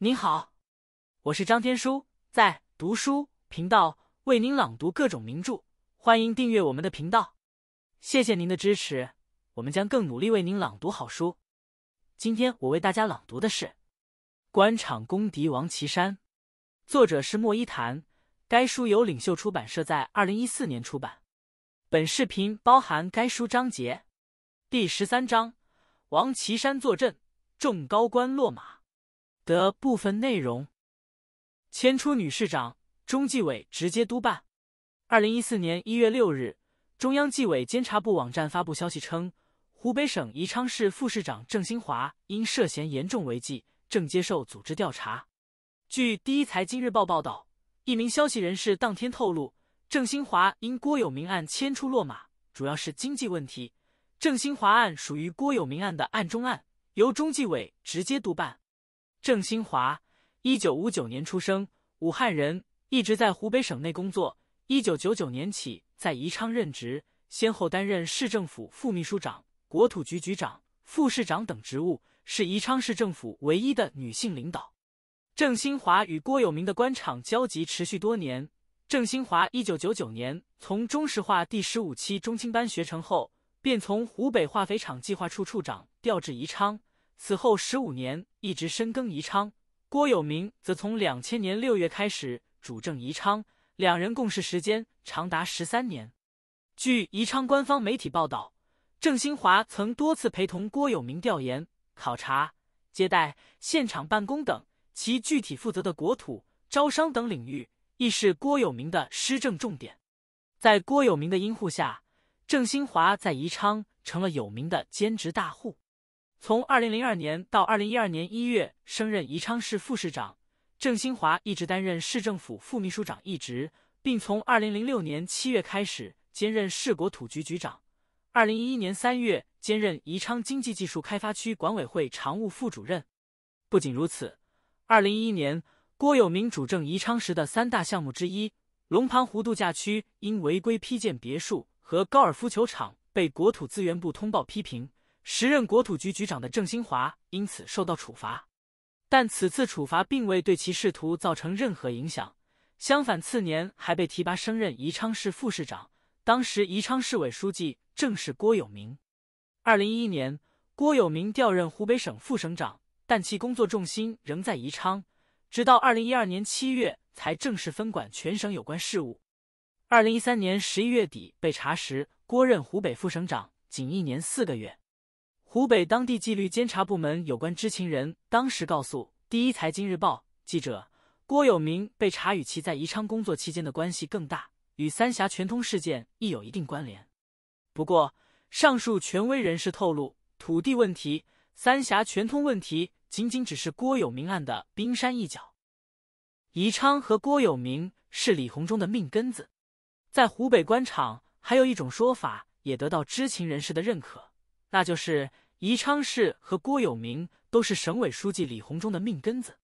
您好，我是张天舒，在读书频道为您朗读各种名著，欢迎订阅我们的频道。谢谢您的支持，我们将更努力为您朗读好书。今天我为大家朗读的是《官场公敌王岐山》，作者是莫一谈，该书由领袖出版社在二零一四年出版。本视频包含该书章节，第十三章：王岐山坐镇，众高官落马。的部分内容，迁出女市长，中纪委直接督办。二零一四年一月六日，中央纪委监察部网站发布消息称，湖北省宜昌市副市长郑新华因涉嫌严重违纪，正接受组织调查。据《第一财经日报》报道，一名消息人士当天透露，郑新华因郭有明案迁出落马，主要是经济问题。郑新华案属于郭有明案的案中案，由中纪委直接督办。郑新华，一九五九年出生，武汉人，一直在湖北省内工作。一九九九年起在宜昌任职，先后担任市政府副秘书长、国土局局长、副市长等职务，是宜昌市政府唯一的女性领导。郑新华与郭有明的官场交集持续多年。郑新华一九九九年从中石化第十五期中青班学成后，便从湖北化肥厂计划处处长调至宜昌。此后十五年一直深耕宜昌，郭有明则从两千年六月开始主政宜昌，两人共事时间长达十三年。据宜昌官方媒体报道，郑新华曾多次陪同郭有明调研、考察、接待、现场办公等，其具体负责的国土、招商等领域亦是郭有明的施政重点。在郭有明的荫护下，郑新华在宜昌成了有名的兼职大户。从二零零二年到二零一二年一月，升任宜昌市副市长。郑新华一直担任市政府副秘书长一职，并从二零零六年七月开始兼任市国土局局长。二零一一年三月，兼任宜昌经济技术开发区管委会常务副主任。不仅如此，二零一一年郭有明主政宜昌时的三大项目之一——龙盘湖度假区，因违规批建别墅和高尔夫球场，被国土资源部通报批评。时任国土局局长的郑新华因此受到处罚，但此次处罚并未对其仕途造成任何影响。相反，次年还被提拔升任宜昌市副市长。当时宜昌市委书记正是郭有明。二零一一年，郭有明调任湖北省副省长，但其工作重心仍在宜昌，直到二零一二年七月才正式分管全省有关事务。二零一三年十一月底被查实，郭任湖北副省长仅一年四个月。湖北当地纪律监察部门有关知情人当时告诉第一财经日报记者，郭有明被查与其在宜昌工作期间的关系更大，与三峡全通事件亦有一定关联。不过，上述权威人士透露，土地问题、三峡全通问题仅仅只是郭有明案的冰山一角。宜昌和郭有明是李鸿忠的命根子，在湖北官场还有一种说法也得到知情人士的认可。那就是宜昌市和郭有明都是省委书记李鸿忠的命根子。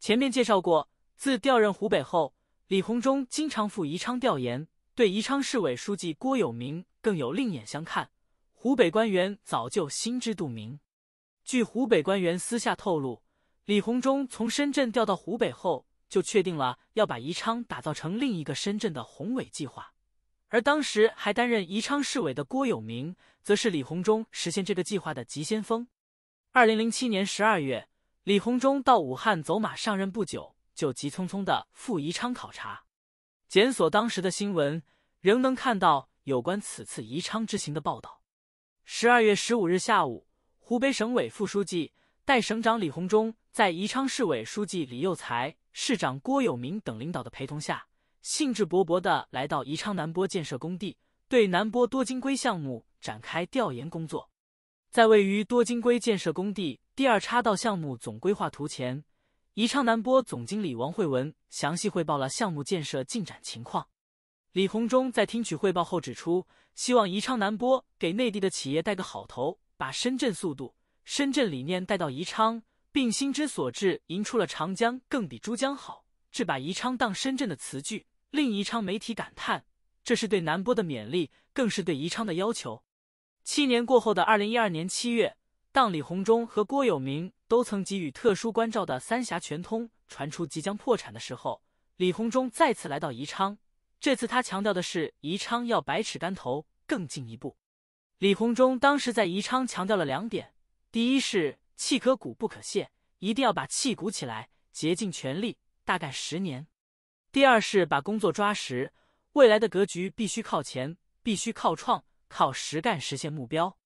前面介绍过，自调任湖北后，李鸿忠经常赴宜昌调研，对宜昌市委书记郭有明更有另眼相看。湖北官员早就心知肚明。据湖北官员私下透露，李鸿忠从深圳调到湖北后，就确定了要把宜昌打造成另一个深圳的宏伟计划。而当时还担任宜昌市委的郭有明，则是李鸿忠实现这个计划的急先锋。二零零七年十二月，李鸿忠到武汉走马上任不久，就急匆匆的赴宜昌考察。检索当时的新闻，仍能看到有关此次宜昌之行的报道。十二月十五日下午，湖北省委副书记、代省长李鸿忠在宜昌市委书记李佑才、市长郭有明等领导的陪同下。兴致勃勃地来到宜昌南波建设工地，对南波多晶硅项目展开调研工作。在位于多晶硅建设工地第二插道项目总规划图前，宜昌南波总经理王慧文详细汇报了项目建设进展情况。李鸿忠在听取汇报后指出，希望宜昌南波给内地的企业带个好头，把深圳速度、深圳理念带到宜昌，并心之所至，吟出了“长江更比珠江好”，这把宜昌当深圳的词句。另宜昌媒体感叹：“这是对南玻的勉励，更是对宜昌的要求。”七年过后的二零一二年七月，当李鸿忠和郭有明都曾给予特殊关照的三峡全通传出即将破产的时候，李鸿忠再次来到宜昌。这次他强调的是宜昌要百尺竿头，更进一步。李鸿忠当时在宜昌强调了两点：第一是气可鼓不可泄，一定要把气鼓起来，竭尽全力，大概十年。第二是把工作抓实，未来的格局必须靠前，必须靠创，靠实干实现目标。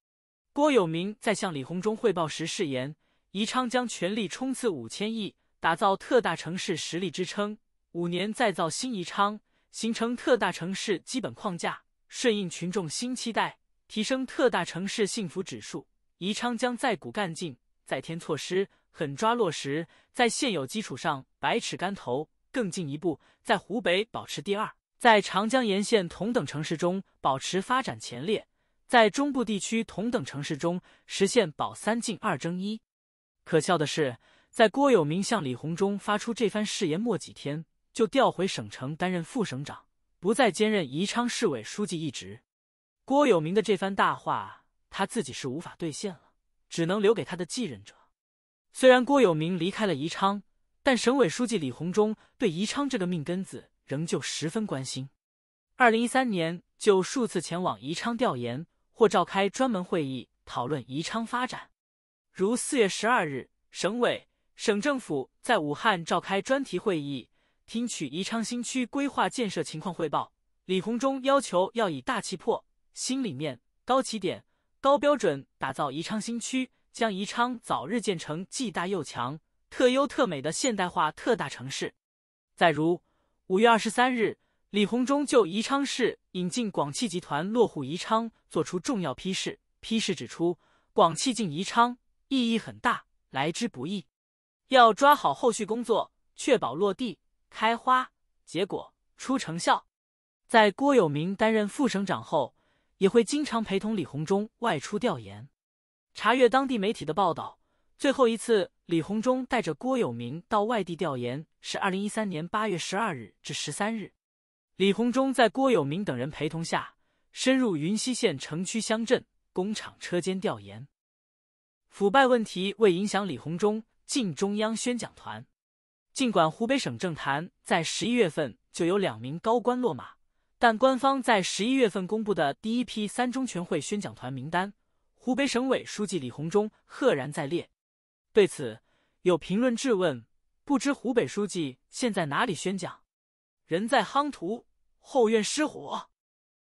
郭有明在向李鸿忠汇报时誓言：宜昌将全力冲刺五千亿，打造特大城市实力支撑；五年再造新宜昌，形成特大城市基本框架，顺应群众新期待，提升特大城市幸福指数。宜昌将在骨干劲，再添措施，狠抓落实，在现有基础上百尺竿头。更进一步，在湖北保持第二，在长江沿线同等城市中保持发展前列，在中部地区同等城市中实现保三进二争一。可笑的是，在郭有明向李鸿忠发出这番誓言末几天，就调回省城担任副省长，不再兼任宜昌市委书记一职。郭有明的这番大话，他自己是无法兑现了，只能留给他的继任者。虽然郭有明离开了宜昌。但省委书记李鸿忠对宜昌这个命根子仍旧十分关心，二零一三年就数次前往宜昌调研或召开专门会议讨论宜昌发展。如四月十二日，省委、省政府在武汉召开专题会议，听取宜昌新区规划建设情况汇报。李鸿忠要求要以大气魄、新理念、高起点、高标准打造宜昌新区，将宜昌早日建成既大又强。特优特美的现代化特大城市。再如，五月二十三日，李鸿忠就宜昌市引进广汽集团落户宜昌作出重要批示，批示指出，广汽进宜昌意义很大，来之不易，要抓好后续工作，确保落地开花结果出成效。在郭有明担任副省长后，也会经常陪同李鸿忠外出调研，查阅当地媒体的报道。最后一次，李鸿忠带着郭有明到外地调研是二零一三年八月十二日至十三日。李鸿忠在郭有明等人陪同下，深入云溪县城区、乡镇、工厂、车间调研。腐败问题未影响李鸿忠进中央宣讲团。尽管湖北省政坛在十一月份就有两名高官落马，但官方在十一月份公布的第一批三中全会宣讲团名单，湖北省委书记李鸿忠赫然在列。对此，有评论质问：“不知湖北书记现在哪里宣讲？人在夯土后院失火。”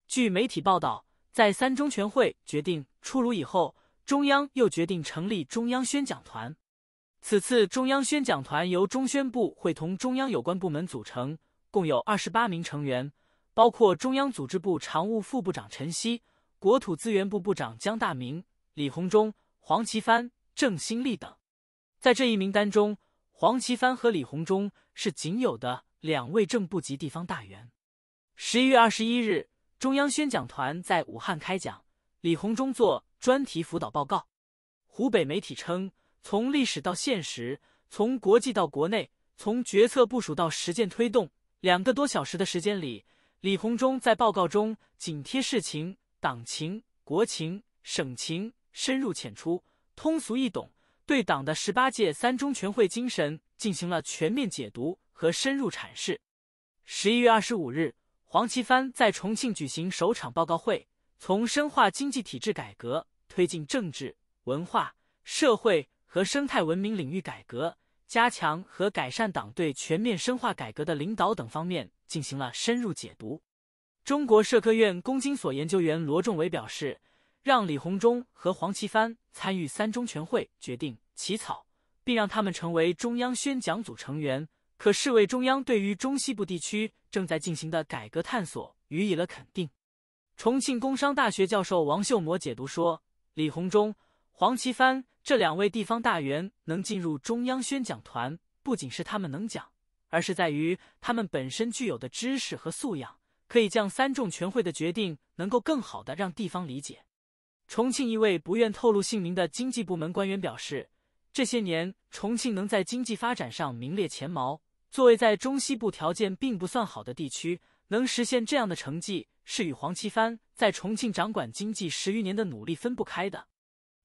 据媒体报道，在三中全会决定出炉以后，中央又决定成立中央宣讲团。此次中央宣讲团由中宣部会同中央有关部门组成，共有二十八名成员，包括中央组织部常务副部长陈希、国土资源部部长姜大明、李鸿忠、黄奇帆、郑新立等。在这一名单中，黄奇帆和李鸿忠是仅有的两位正部级地方大员。十一月二十一日，中央宣讲团在武汉开讲，李鸿忠做专题辅导报告。湖北媒体称，从历史到现实，从国际到国内，从决策部署到实践推动，两个多小时的时间里，李鸿忠在报告中紧贴事情、党情、国情、省情，深入浅出，通俗易懂。对党的十八届三中全会精神进行了全面解读和深入阐释。十一月二十五日，黄奇帆在重庆举行首场报告会，从深化经济体制改革、推进政治、文化、社会和生态文明领域改革、加强和改善党对全面深化改革的领导等方面进行了深入解读。中国社科院公经所研究员罗仲伟表示。让李鸿忠和黄奇帆参与三中全会决定起草，并让他们成为中央宣讲组成员，可视为中央对于中西部地区正在进行的改革探索予以了肯定。重庆工商大学教授王秀模解读说：“李鸿忠、黄奇帆这两位地方大员能进入中央宣讲团，不仅是他们能讲，而是在于他们本身具有的知识和素养，可以将三中全会的决定能够更好的让地方理解。”重庆一位不愿透露姓名的经济部门官员表示，这些年重庆能在经济发展上名列前茅，作为在中西部条件并不算好的地区，能实现这样的成绩是与黄奇帆在重庆掌管经济十余年的努力分不开的。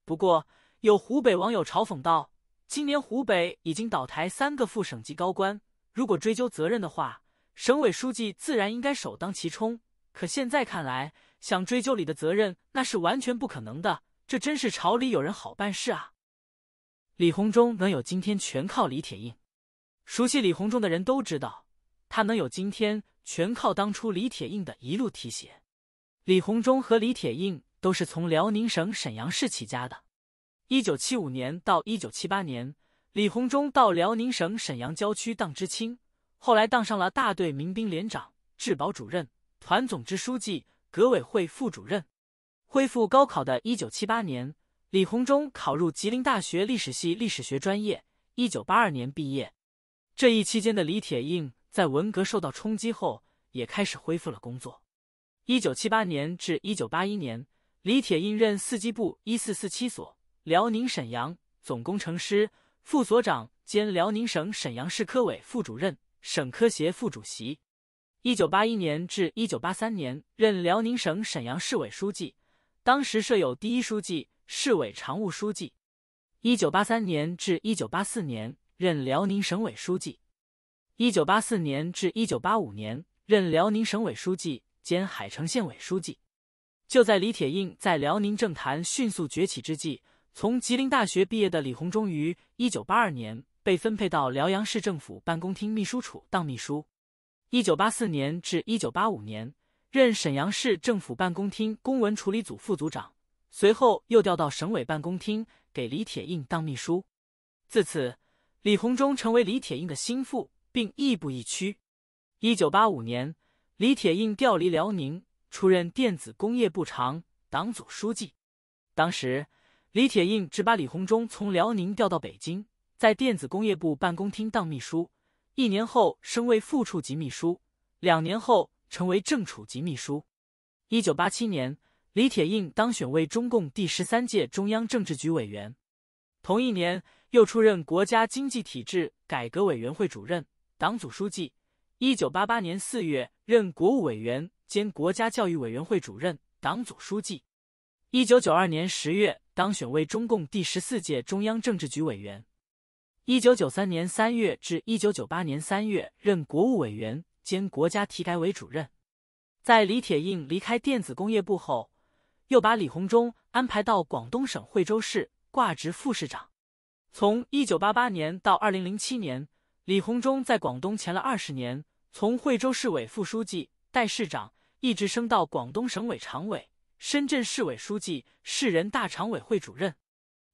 不过，有湖北网友嘲讽道：“今年湖北已经倒台三个副省级高官，如果追究责任的话，省委书记自然应该首当其冲。可现在看来。”想追究李的责任，那是完全不可能的。这真是朝里有人好办事啊！李鸿忠能有今天，全靠李铁印。熟悉李鸿忠的人都知道，他能有今天，全靠当初李铁印的一路提携。李鸿忠和李铁印都是从辽宁省沈阳市起家的。一九七五年到一九七八年，李鸿忠到辽宁省沈阳郊区当知青，后来当上了大队民兵连长、治保主任、团总支书记。革委会副主任，恢复高考的一九七八年，李鸿忠考入吉林大学历史系历史学专业，一九八二年毕业。这一期间的李铁映在文革受到冲击后，也开始恢复了工作。一九七八年至一九八一年，李铁映任四机部一四四七所辽宁沈阳总工程师、副所长兼辽宁省沈阳市科委副主任、省科协副主席。一九八一年至一九八三年任辽宁省沈阳市委书记，当时设有第一书记、市委常务书记。一九八三年至一九八四年任辽宁省委书记。一九八四年至一九八五年任辽宁省委书记兼海城县委书记。就在李铁映在辽宁政坛迅速崛起之际，从吉林大学毕业的李鸿忠于一九八二年被分配到辽阳市政府办公厅秘书处当秘书。一九八四年至一九八五年，任沈阳市政府办公厅公文处理组副组长，随后又调到省委办公厅给李铁印当秘书。自此，李鸿忠成为李铁印的心腹，并亦步亦趋。一九八五年，李铁印调离辽宁，出任电子工业部长、党组书记。当时，李铁印只把李鸿忠从辽宁调到北京，在电子工业部办公厅当秘书。一年后升为副处级秘书，两年后成为正处级秘书。一九八七年，李铁映当选为中共第十三届中央政治局委员，同一年又出任国家经济体制改革委员会主任、党组书记。一九八八年四月任国务委员兼国家教育委员会主任、党组书记。一九九二年十月当选为中共第十四届中央政治局委员。一九九三年三月至一九九八年三月任国务委员兼国家体改委主任，在李铁映离开电子工业部后，又把李鸿忠安排到广东省惠州市挂职副市长。从一九八八年到二零零七年，李鸿忠在广东前了二十年，从惠州市委副书记、代市长，一直升到广东省委常委、深圳市委书记、市人大常委会主任。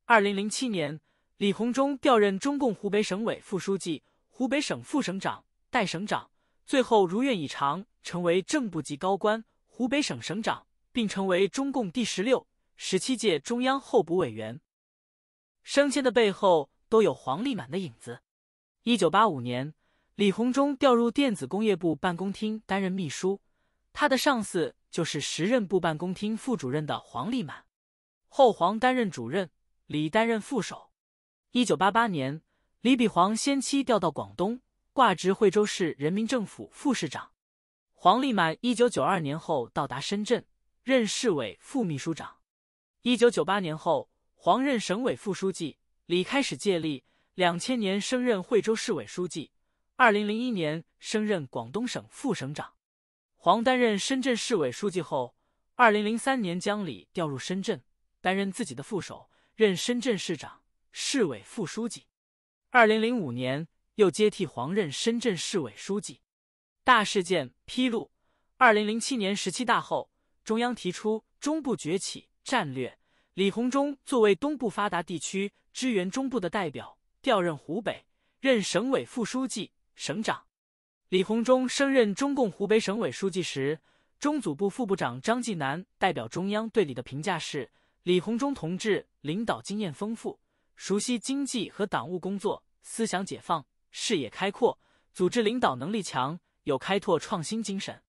二零零七年。李鸿忠调任中共湖北省委副书记、湖北省副省长、代省长，最后如愿以偿成为正部级高官、湖北省省长，并成为中共第十六、十七届中央候补委员。升迁的背后都有黄立满的影子。一九八五年，李鸿忠调入电子工业部办公厅担任秘书，他的上司就是时任部办公厅副主任的黄立满，后黄担任主任，李担任副手。一九八八年，李比黄先期调到广东，挂职惠州市人民政府副市长。黄立满一九九二年后到达深圳，任市委副秘书长。一九九八年后，黄任省委副书记，李开始借力。两千年升任惠州市委书记，二零零一年升任广东省副省长。黄担任深圳市委书记后，二零零三年将李调入深圳，担任自己的副手，任深圳市长。市委副书记，二零零五年又接替黄任深圳市委书记。大事件披露：二零零七年十七大后，中央提出中部崛起战略，李鸿忠作为东部发达地区支援中部的代表，调任湖北任省委副书记、省长。李鸿忠升任中共湖北省委书记时，中组部副部长张继南代表中央对李的评价是：李鸿忠同志领导经验丰富。熟悉经济和党务工作，思想解放，视野开阔，组织领导能力强，有开拓创新精神。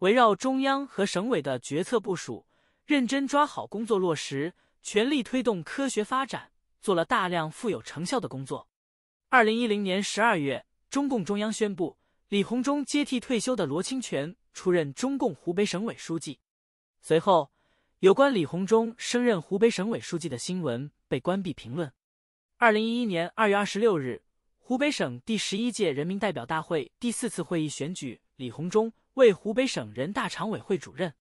围绕中央和省委的决策部署，认真抓好工作落实，全力推动科学发展，做了大量富有成效的工作。二零一零年十二月，中共中央宣布李鸿忠接替退休的罗清泉出任中共湖北省委书记。随后，有关李鸿忠升任湖北省委书记的新闻被关闭评论。二零一一年二月二十六日，湖北省第十一届人民代表大会第四次会议选举李鸿忠为湖北省人大常委会主任。